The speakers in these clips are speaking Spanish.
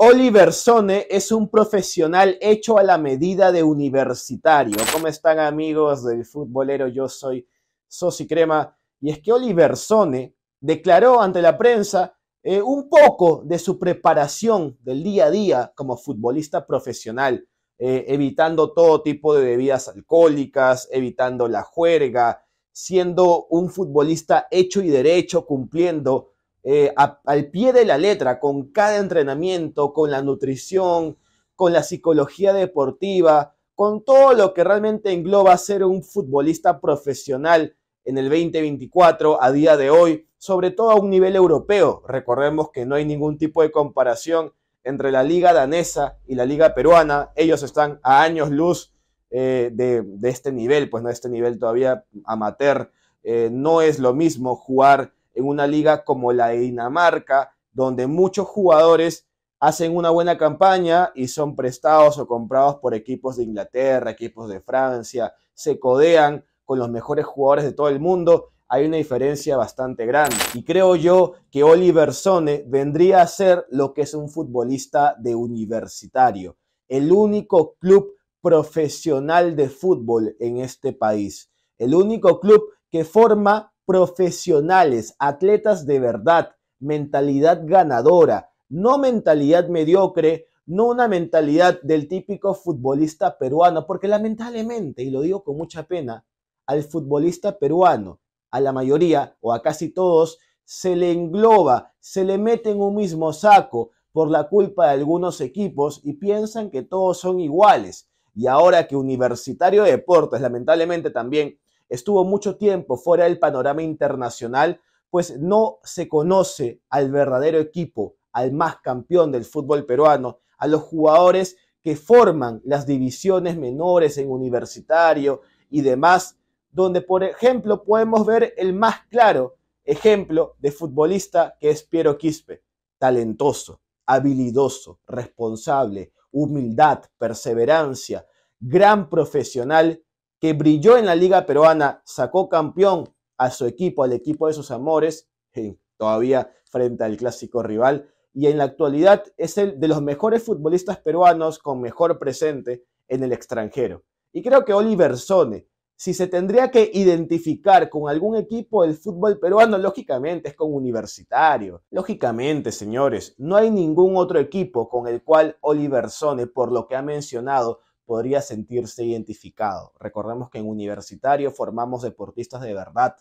Oliver Sone es un profesional hecho a la medida de universitario. ¿Cómo están amigos del futbolero? Yo soy Sosi Crema. Y es que Oliver Sone declaró ante la prensa eh, un poco de su preparación del día a día como futbolista profesional, eh, evitando todo tipo de bebidas alcohólicas, evitando la juerga, siendo un futbolista hecho y derecho, cumpliendo eh, al pie de la letra, con cada entrenamiento, con la nutrición, con la psicología deportiva, con todo lo que realmente engloba ser un futbolista profesional en el 2024 a día de hoy, sobre todo a un nivel europeo. Recordemos que no hay ningún tipo de comparación entre la liga danesa y la liga peruana. Ellos están a años luz eh, de, este nivel, pues no, este nivel todavía amateur. Eh, no es lo mismo jugar en una liga como la de Dinamarca, donde muchos jugadores hacen una buena campaña y son prestados o comprados por equipos de Inglaterra, equipos de Francia, se codean con los mejores jugadores de todo el mundo, hay una diferencia bastante grande. Y creo yo que Oliver Sone vendría a ser lo que es un futbolista de universitario, el único club profesional de fútbol en este país, el único club que forma profesionales, atletas de verdad, mentalidad ganadora, no mentalidad mediocre, no una mentalidad del típico futbolista peruano, porque lamentablemente, y lo digo con mucha pena, al futbolista peruano, a la mayoría o a casi todos, se le engloba, se le mete en un mismo saco por la culpa de algunos equipos y piensan que todos son iguales. Y ahora que Universitario de Deportes, lamentablemente también, estuvo mucho tiempo fuera del panorama internacional, pues no se conoce al verdadero equipo, al más campeón del fútbol peruano, a los jugadores que forman las divisiones menores en universitario y demás, donde por ejemplo podemos ver el más claro ejemplo de futbolista que es Piero Quispe, talentoso, habilidoso, responsable, humildad, perseverancia, gran profesional que brilló en la Liga Peruana, sacó campeón a su equipo, al equipo de sus amores, eh, todavía frente al clásico rival, y en la actualidad es el de los mejores futbolistas peruanos con mejor presente en el extranjero. Y creo que Oliver Sone, si se tendría que identificar con algún equipo del fútbol peruano, lógicamente es con Universitario. Lógicamente, señores, no hay ningún otro equipo con el cual Oliver Sone, por lo que ha mencionado, podría sentirse identificado. Recordemos que en universitario formamos deportistas de verdad,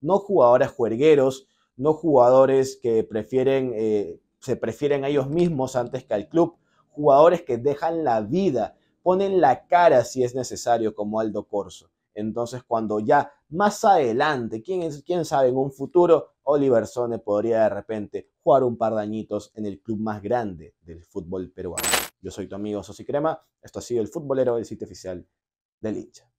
no jugadores juergueros, no jugadores que prefieren, eh, se prefieren a ellos mismos antes que al club, jugadores que dejan la vida, ponen la cara si es necesario, como Aldo Corso. Entonces, cuando ya más adelante, quién, quién sabe, en un futuro, Oliver Sone podría de repente jugar un par de añitos en el club más grande del fútbol peruano. Yo soy tu amigo Sosi Crema, esto ha sido El Futbolero, del sitio oficial del hincha.